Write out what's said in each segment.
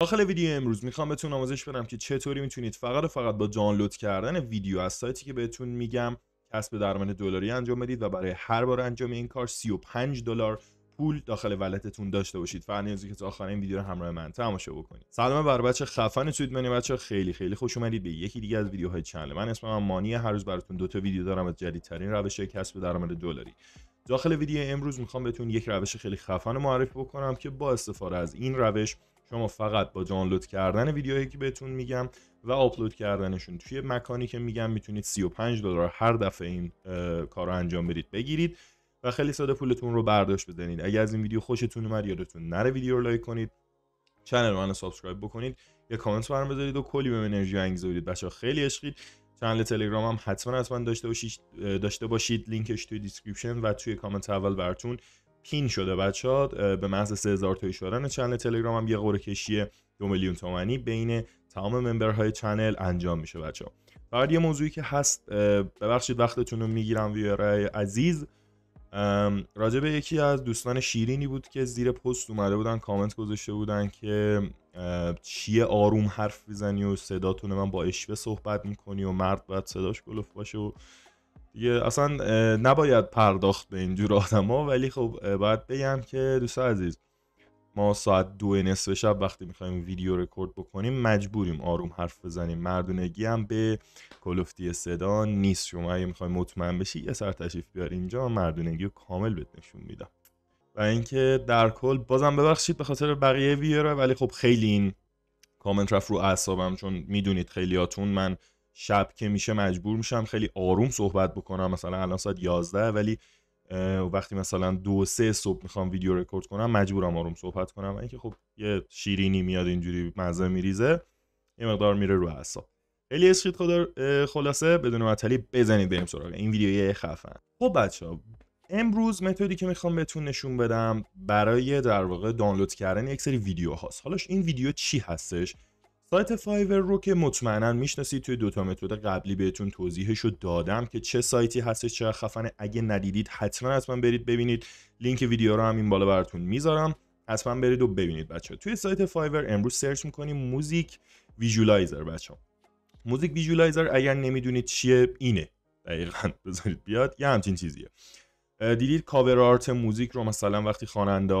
داخل ویدیو امروز میخوام بهتون آموزش بدم که چطوری میتونید فقط و فقط با دانلود کردن ویدیو از سایتی که بهتون میگم کسب درآمد دلاری انجام بدید و برای هر بار انجام این کار 35 دلار پول داخل ولتتون داشته باشید فقط نیازی که تا آخر این ویدیو رو همراه من تماشا بکنید سلام بر بچه خفن منی بچه خیلی خیلی خوش اومدید به یکی دیگه از ویدیوهای چنل من اسمم من مانی هر روز براتون دو تا ویدیو دارم از جدیدترین روش کسب درآمد دلاری داخل ویدیو امروز میخوام بهتون یک روش خیلی خفن معرفی بکنم که با استفاده از این روش شما فقط با دانلود کردن ویدیوهایی که بهتون میگم و آپلود کردنشون توی مکانی که میگم میتونید 35 دلار هر دفعه این کار رو انجام بدید بگیرید و خیلی ساده پولتون رو برداشت بزنید اگر از این ویدیو خوشتون اومد یادتون نره ویدیو رو لایک کنید چنل منو سابسکرایب بکنید یه کامنت برام بذارید و کلی به انرژی انگیزه بدید بچه‌ها خیلی عشقید چنل تلگرام هم حتما حتما داشته باشید داشته باشید لینکش توی دیسکریپشن و توی کامنت اول براتون کین شده بچه ها به محض 3000 تایی شدن چنل تلگرام هم یه قرعه کشی دو میلیون تومانی بین تمام ممبرهای چنل انجام میشه بچه ها فقط یه موضوعی که هست ببخشید وقتتون رو میگیرم ویورای عزیز راجع به یکی از دوستان شیرینی بود که زیر پست اومده بودن کامنت گذاشته بودن که چیه آروم حرف میزنی و صداتون من با اشوه صحبت میکنی و مرد باید صداش گلف باشه و یه اصلا نباید پرداخت به اینجور ها ولی خب باید بگم که دوست عزیز ما ساعت دو نصف شب وقتی میخوایم ویدیو رکورد بکنیم مجبوریم آروم حرف بزنیم مردونگی هم به کلوفتی صدا نیست شما اگه میخوایم مطمئن بشی یه سر تشریف بیار اینجا مردونگی رو کامل بهت نشون میدم و اینکه در کل بازم ببخشید به خاطر بقیه ویدیو ولی خب خیلی این کامنت رفت رو اعصابم چون میدونید خیلیاتون من شب که میشه مجبور میشم خیلی آروم صحبت بکنم مثلا الان ساعت 11 ولی وقتی مثلا دو سه صبح میخوام ویدیو رکورد کنم مجبورم آروم صحبت کنم اینکه خب یه شیرینی میاد اینجوری مزه میریزه یه مقدار میره رو اعصاب خیلی اسخیت خدا خلاصه بدون معطلی بزنید بریم سراغ این ویدیو یه خفن خب بچه ها امروز متدی که میخوام بهتون نشون بدم برای در واقع دانلود کردن یک سری ویدیو هاست حالا این ویدیو چی هستش سایت فایور رو که مطمئنا میشناسید توی دوتا متد قبلی بهتون توضیحش رو دادم که چه سایتی هستش چه خفنه اگه ندیدید حتما حتما برید ببینید لینک ویدیو رو هم این بالا براتون میذارم حتما برید و ببینید بچه توی سایت فایور امروز سرچ میکنیم موزیک ویژولایزر بچه موزیک ویژولایزر اگر نمیدونید چیه اینه دقیقا بذارید بیاد یه همچین چیزیه دیدید کاور آرت موزیک رو مثلا وقتی خواننده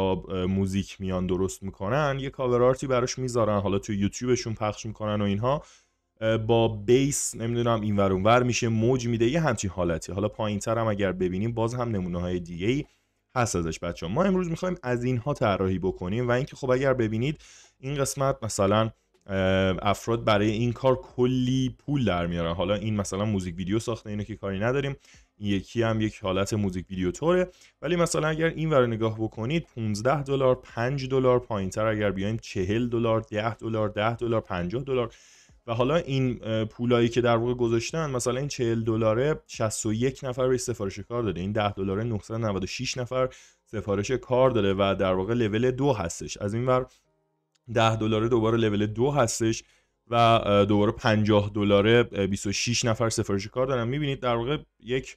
موزیک میان درست میکنن یه کاور آرتی براش میذارن حالا تو یوتیوبشون پخش میکنن و اینها با بیس نمیدونم این ور ور میشه موج میده یه همچین حالتی حالا پایین تر هم اگر ببینیم باز هم نمونه های دیگه ای هست ازش بچه ما امروز میخوایم از اینها طراحی بکنیم و اینکه خب اگر ببینید این قسمت مثلا افراد برای این کار کلی پول در میارن حالا این مثلا موزیک ویدیو ساخته اینو که کاری نداریم این یکی هم یک حالت موزیک ویدیو توره ولی مثلا اگر این ور نگاه بکنید 15 دلار 5 دلار پایینتر اگر بیایم 40 دلار 10 دلار 10 دلار 50 دلار و حالا این پولایی که در واقع گذاشتن مثلا این 40 دلاره 61 نفر به سفارش کار داده این 10 دلاره 996 نفر سفارش کار داده و در واقع لول دو هستش از این ور 10 دلاره دوباره لول دو هستش و دوباره 50 دلاره 26 نفر سفارش کار دارن میبینید در واقع یک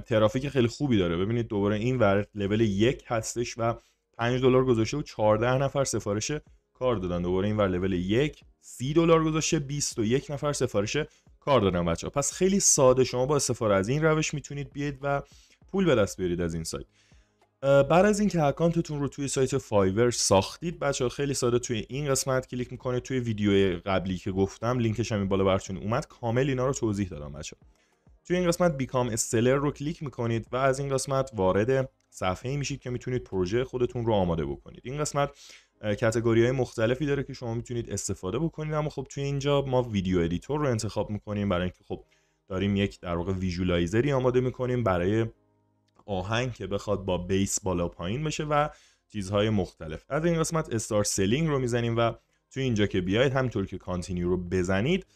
ترافیک خیلی خوبی داره ببینید دوباره این ور لول یک هستش و 5 دلار گذاشته و 14 نفر سفارش کار دادن دوباره این ور لول یک 30 دلار گذاشته 21 نفر سفارش کار دادن بچه ها پس خیلی ساده شما با استفاده از این روش میتونید بیاید و پول به دست بیارید از این سایت بعد از اینکه اکانتتون رو توی سایت فایور ساختید بچه ها خیلی ساده توی این قسمت کلیک میکنه توی ویدیو قبلی که گفتم لینکش همین بالا براتون اومد کامل اینا رو توضیح دادم بچه ها. توی این قسمت بیکام استلر رو کلیک میکنید و از این قسمت وارد صفحه میشید که میتونید پروژه خودتون رو آماده بکنید این قسمت کتگوری های مختلفی داره که شما میتونید استفاده بکنید اما خب توی اینجا ما ویدیو ادیتور رو انتخاب میکنیم برای اینکه خب داریم یک در واقع ویژوالایزری آماده میکنیم برای آهنگ که بخواد با بیس بالا پایین بشه و چیزهای مختلف از این قسمت استار سلینگ رو میزنیم و توی اینجا که بیاید همینطور که کانتینیو رو بزنید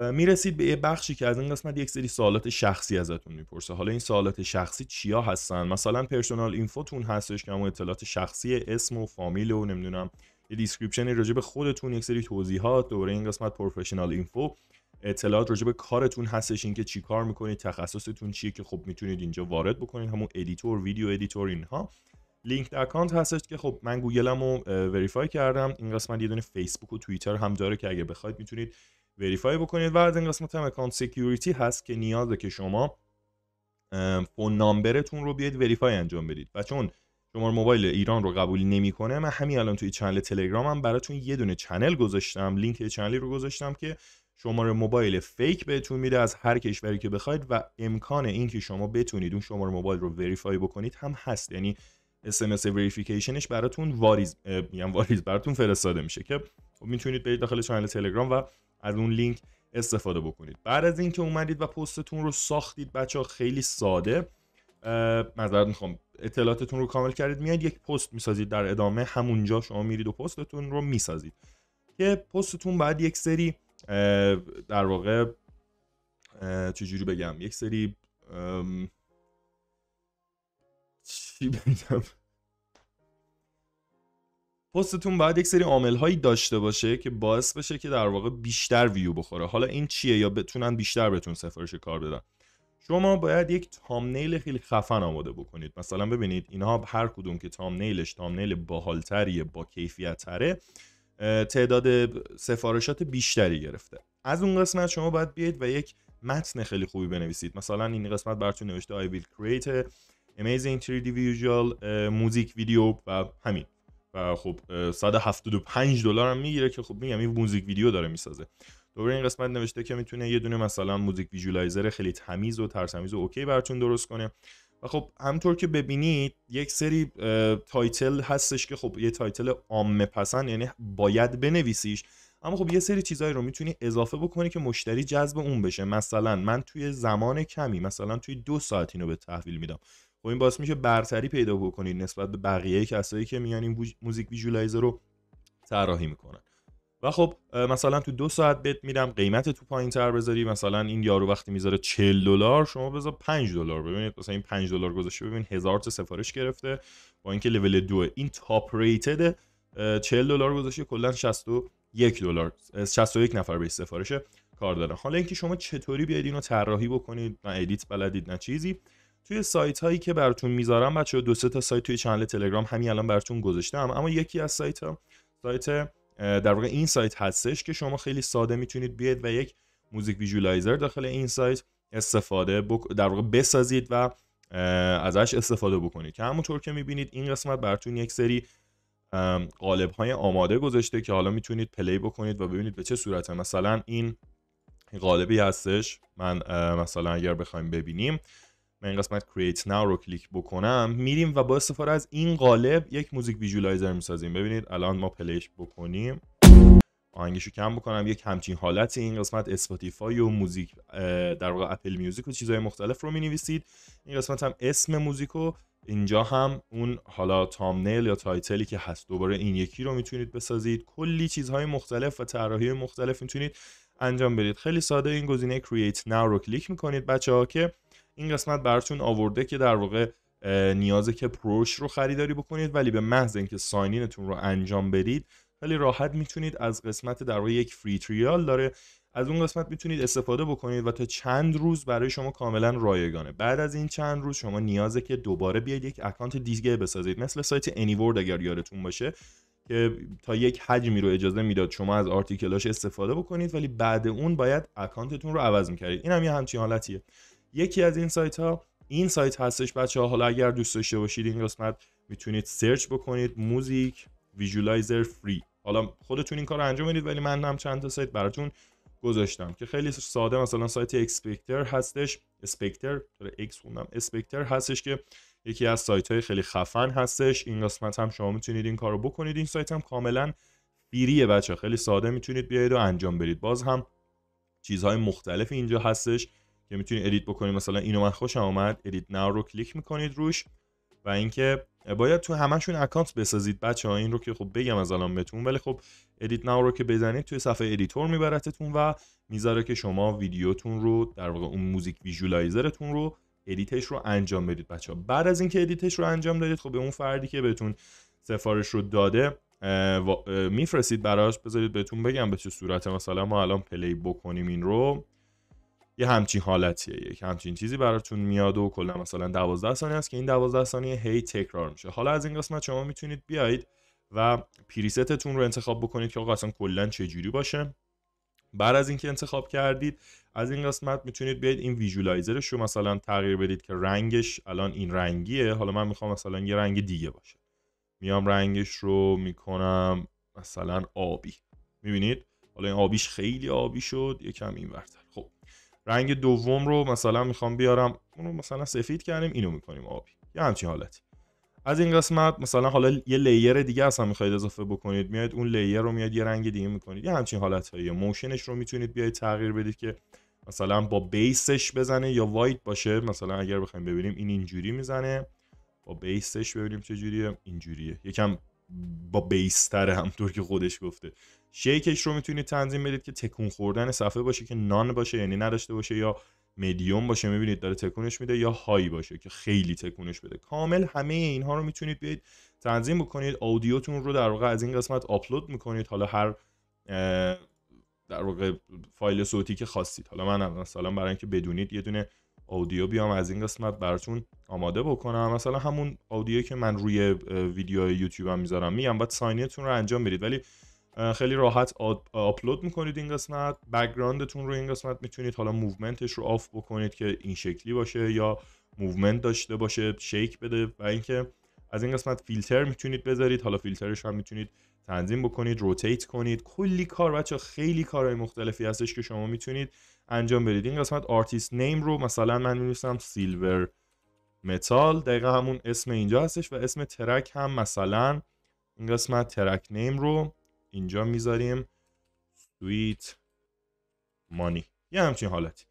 میرسید به یه بخشی که از این قسمت یک سری سوالات شخصی ازتون میپرسه حالا این سوالات شخصی چیا هستن مثلا پرسونال اینفوتون هستش که همون اطلاعات شخصی اسم و فامیل و نمیدونم یه دیسکریپشن راجع به خودتون یک سری توضیحات دوره این قسمت پروفشنال اینفو اطلاعات راجع به کارتون هستش اینکه چی کار میکنید تخصصتون چیه که خب میتونید اینجا وارد بکنید همون ادیتور ویدیو ادیتور اینها لینک اکانت هستش که خب من گوگلمو وریفای کردم این قسمت یه دونه فیسبوک و توییتر هم داره که اگه بخواید میتونید وریفای بکنید و از این قسمت هم اکانت سکیوریتی هست که نیازه که شما فون نامبرتون رو بیاید وریفای انجام بدید و چون شماره موبایل ایران رو قبول نمیکنه من همین الان توی چنل تلگرامم براتون یه دونه چنل گذاشتم لینک چنلی رو گذاشتم که شماره موبایل فیک بهتون میده از هر کشوری که بخواید و امکان اینکه شما بتونید اون شماره موبایل رو وریفای بکنید هم هست یعنی اس ام وریفیکیشنش براتون واریز میگم واریز براتون فرستاده میشه که خب میتونید برید داخل چنل تلگرام و از اون لینک استفاده بکنید بعد از اینکه اومدید و پستتون رو ساختید بچه ها خیلی ساده مذارت میخوام اطلاعاتتون رو کامل کردید میاد یک پست میسازید در ادامه همونجا شما میرید و پستتون رو میسازید که پستتون بعد یک سری در واقع چجوری بگم یک سری چی بگم پستتون باید یک سری عامل هایی داشته باشه که باعث بشه که در واقع بیشتر ویو بخوره حالا این چیه یا بتونن بیشتر بهتون سفارش کار بدن شما باید یک تامنیل خیلی خفن آماده بکنید مثلا ببینید اینها هر کدوم که تامنیلش تامنیل باحالتریه با کیفیت تره تعداد سفارشات بیشتری گرفته از اون قسمت شما باید بیاید و یک متن خیلی خوبی بنویسید مثلا این قسمت براتون نوشته I will create amazing 3 موزیک ویدیو و همین و خب 175 دلار هم میگیره که خب میگم این موزیک ویدیو داره میسازه دوباره این قسمت نوشته که میتونه یه دونه مثلا موزیک ویژوالایزر خیلی تمیز و ترتمیز و اوکی براتون درست کنه و خب همطور که ببینید یک سری تایتل هستش که خب یه تایتل عامه پسند یعنی باید بنویسیش اما خب یه سری چیزایی رو میتونی اضافه بکنی که مشتری جذب اون بشه مثلا من توی زمان کمی مثلا توی دو ساعت اینو به تحویل میدم و خب این باعث میشه برتری پیدا بکنید نسبت به بقیه کسایی که میان این موزیک ویژوالایزر رو طراحی میکنن و خب مثلا تو دو ساعت بت میرم قیمت تو پایین تر بذاری مثلا این یارو وقتی میذاره 40 دلار شما بذار 5 دلار ببینید مثلا این 5 دلار گذاشته ببین هزار تا سفارش گرفته با اینکه لول 2 این تاپ ریتد 40 دلار گذاشته کلا 61 دلار 61 نفر به سفارش کار داره حالا اینکه شما چطوری بیاید اینو طراحی بکنید نه ادیت بلدید نه چیزی توی سایت هایی که براتون میذارم بچه دو سه تا سایت توی چنل تلگرام همین الان براتون گذاشتم اما یکی از سایت ها سایت در واقع این سایت هستش که شما خیلی ساده میتونید بیاید و یک موزیک ویژولایزر داخل این سایت استفاده بک... در واقع بسازید و ازش استفاده بکنید که همونطور که میبینید این قسمت براتون یک سری قالب های آماده گذاشته که حالا میتونید پلی بکنید و ببینید به چه صورته مثلا این قالبی هستش من مثلا اگر بخوایم ببینیم من این قسمت create now رو کلیک بکنم میریم و با استفاده از این قالب یک موزیک ویژوالایزر میسازیم ببینید الان ما پلیش بکنیم آهنگشو کم بکنم یک همچین حالتی این قسمت اسپاتیفای و موزیک در واقع اپل میوزیک و چیزهای مختلف رو مینویسید این قسمت هم اسم موزیک و اینجا هم اون حالا تامنیل یا تایتلی که هست دوباره این یکی رو میتونید بسازید کلی چیزهای مختلف و طراحی مختلف میتونید انجام بدید خیلی ساده این گزینه create now رو کلیک میکنید بچه که این قسمت براتون آورده که در واقع نیازه که پروش رو خریداری بکنید ولی به محض اینکه ساینینتون رو انجام بدید خیلی راحت میتونید از قسمت در واقع یک فری تریال داره از اون قسمت میتونید استفاده بکنید و تا چند روز برای شما کاملا رایگانه بعد از این چند روز شما نیازه که دوباره بیاید یک اکانت دیگه بسازید مثل سایت انیورد اگر یادتون باشه که تا یک حجمی رو اجازه میداد شما از آرتیکلاش استفاده بکنید ولی بعد اون باید اکانتتون رو عوض میکردید این هم یه همچین حالتیه یکی از این سایت ها این سایت هستش بچه ها حالا اگر دوست داشته باشید این قسمت میتونید سرچ بکنید موزیک ویژولایزر فری حالا خودتون این کار رو انجام بدید ولی من هم چند تا سایت براتون گذاشتم که خیلی ساده مثلا سایت اسپکتر هستش اسپکتر اکس خوندم اسپکتر هستش که یکی از سایت های خیلی خفن هستش این قسمت هم شما میتونید این کارو بکنید این سایت هم کاملا فریه بچه خیلی ساده میتونید بیاید و انجام بدید باز هم چیزهای مختلف اینجا هستش که میتونید ادیت بکنید مثلا اینو من خوشم اومد ادیت ناو رو کلیک میکنید روش و اینکه باید تو همشون اکانت بسازید بچه ها این رو که خب بگم از الان بهتون ولی خب ادیت ناو رو که بزنید توی صفحه ادیتور میبرتتون و میذاره که شما ویدیوتون رو در واقع اون موزیک ویژوالایزرتون رو ادیتش رو انجام بدید بچه ها بعد از اینکه ادیتش رو انجام دادید خب به اون فردی که بهتون سفارش رو داده میفرستید براش بذارید بهتون بگم به صورت مثلا ما الان پلی بکنیم این رو یه همچین حالتیه یک همچین چیزی براتون میاد و کلا مثلا 12 ثانیه است که این 12 ثانیه هی تکرار میشه حالا از این قسمت شما میتونید بیایید و پریستتون رو انتخاب بکنید که آقا اصلا کلا جوری باشه بعد از اینکه انتخاب کردید از این قسمت میتونید بیاید این ویژوالایزرش رو مثلا تغییر بدید که رنگش الان این رنگیه حالا من میخوام مثلا یه رنگ دیگه باشه میام رنگش رو میکنم مثلا آبی میبینید حالا این آبیش خیلی آبی شد یکم این ورتر رنگ دوم رو مثلا میخوام بیارم اونو مثلا سفید کردیم اینو میکنیم آبی یه همچین حالتی از این قسمت مثلا حالا یه لیر دیگه اصلا میخواید اضافه بکنید میاد اون لیر رو میاد یه رنگ دیگه میکنید یه همچین حالت هایی موشنش رو میتونید بیاید تغییر بدید که مثلا با بیسش بزنه یا وایت باشه مثلا اگر بخوایم ببینیم این اینجوری میزنه با بیسش ببینیم چه جوریه اینجوریه یکم با بیستر همطور که خودش گفته شیکش رو میتونید تنظیم بدید که تکون خوردن صفحه باشه که نان باشه یعنی نداشته باشه یا مدیوم باشه میبینید داره تکونش میده یا هایی باشه که خیلی تکونش بده کامل همه اینها رو میتونید بید تنظیم بکنید آودیوتون رو در واقع از این قسمت آپلود میکنید حالا هر در واقع فایل صوتی که خواستید حالا من مثلا برای اینکه بدونید یه دونه آودیو بیام از این قسمت براتون آماده بکنم مثلا همون آودیو که من روی ویدیو یوتیوبم میذارم میگم باید ساینیتون رو انجام بدید ولی خیلی راحت آپلود میکنید این قسمت بکگراندتون رو این قسمت میتونید حالا موومنتش رو آف بکنید که این شکلی باشه یا موومنت داشته باشه شیک بده و اینکه از این قسمت فیلتر میتونید بذارید حالا فیلترش هم میتونید تنظیم بکنید روتیت کنید کلی کار بچه خیلی کارهای مختلفی هستش که شما میتونید انجام بدید این قسمت آرتیست نیم رو مثلا من می‌نویسم سیلور متال دقیقا همون اسم اینجا هستش و اسم ترک هم مثلا این قسمت ترک نیم رو اینجا میذاریم سویت مانی یه همچین حالتی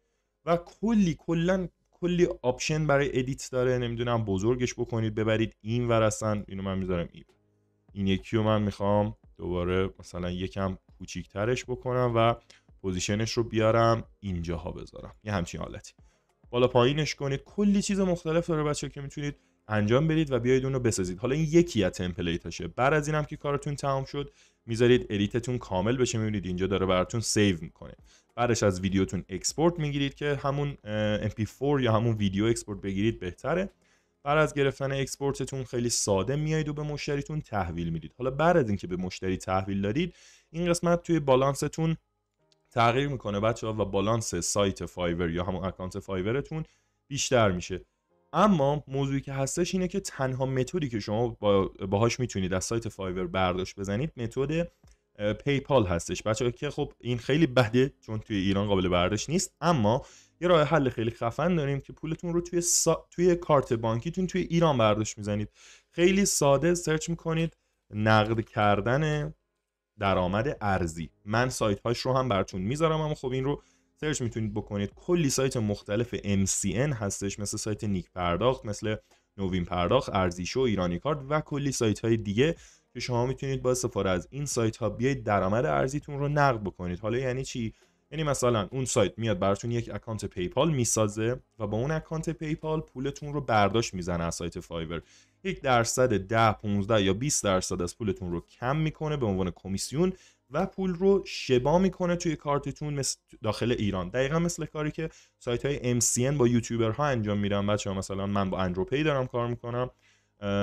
و کلی کلا کلی آپشن برای ادیت داره نمیدونم بزرگش بکنید ببرید این ور اینو من میذارم این این یکی رو من میخوام دوباره مثلا یکم کوچیکترش بکنم و پوزیشنش رو بیارم اینجاها بذارم یه همچین حالتی بالا پایینش کنید کلی چیز مختلف داره بچه که میتونید انجام بدید و بیاید اون رو بسازید حالا این یکی از بعد از اینم که کارتون تمام شد میذارید ادیتتون کامل بشه میبینید اینجا داره براتون سیو میکنه بعدش از ویدیوتون اکسپورت میگیرید که همون MP4 یا همون ویدیو اکسپورت بگیرید بهتره بعد از گرفتن اکسپورتتون خیلی ساده میایید و به مشتریتون تحویل میدید حالا بعد از اینکه به مشتری تحویل دادید این قسمت توی بالانستون تغییر میکنه بچه و بالانس سایت فایور یا همون اکانت فایورتون بیشتر میشه اما موضوعی که هستش اینه که تنها متدی که شما باهاش میتونید از سایت فایور برداشت بزنید متد پیپال هستش بچه که خب این خیلی بده چون توی ایران قابل برداشت نیست اما یه راه حل خیلی خفن داریم که پولتون رو توی توی کارت بانکیتون توی ایران برداشت میزنید خیلی ساده سرچ میکنید نقد کردن درآمد ارزی من سایت هاش رو هم براتون میذارم اما خب این رو سرچ میتونید بکنید کلی سایت مختلف MCN هستش مثل سایت نیک پرداخت مثل نوین پرداخت ارزیشو ایرانی کارت و کلی سایت های دیگه که شما میتونید با استفاده از این سایت ها بیاید درآمد ارزیتون رو نقد بکنید حالا یعنی چی یعنی مثلا اون سایت میاد براتون یک اکانت پیپال میسازه و با اون اکانت پیپال پولتون رو برداشت میزنه از سایت فایور یک درصد ده 15 یا 20 درصد از پولتون رو کم میکنه به عنوان کمیسیون و پول رو شبا میکنه توی کارتتون مثل داخل ایران دقیقا مثل کاری که سایت های MCN با ها انجام میدن بچه ها مثلا من با اندروپی دارم کار میکنم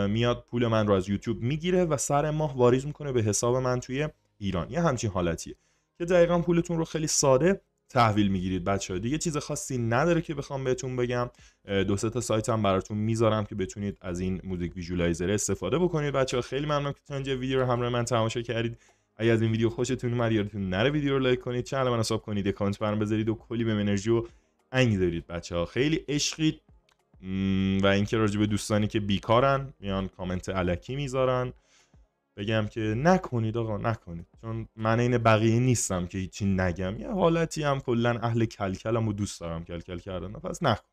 میاد پول من رو از یوتیوب میگیره و سر ماه واریز میکنه به حساب من توی ایران یه همچین حالتیه که دقیقا پولتون رو خیلی ساده تحویل میگیرید بچه ها دیگه چیز خاصی نداره که بخوام بهتون بگم دو سه تا سایت هم براتون میذارم که بتونید از این موزیک ویژوالایزر استفاده بکنید بچه ها خیلی ممنونم که تا ویدیو رو همراه من تماشا کردید اگه از این ویدیو خوشتون اومد یادتون نره ویدیو رو لایک کنید چنل من حساب کنید کامنت برام بذارید و کلی به انرژی و انگ دارید بچه ها خیلی عشقید و اینکه راجع به دوستانی که بیکارن میان کامنت علکی میذارن بگم که نکنید آقا نکنید چون من این بقیه نیستم که هیچی نگم یه حالتی هم کلا اهل کلکلم و دوست دارم کلکل کردن پس نکنید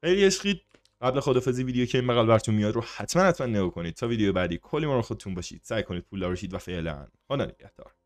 خیلی عشقید قبل خدافظی ویدیو که این بغل براتون میاد رو حتما حتما نگاه کنید تا ویدیو بعدی کلی رو خودتون باشید سعی کنید پول داروشید و فعلا خدا نگهدار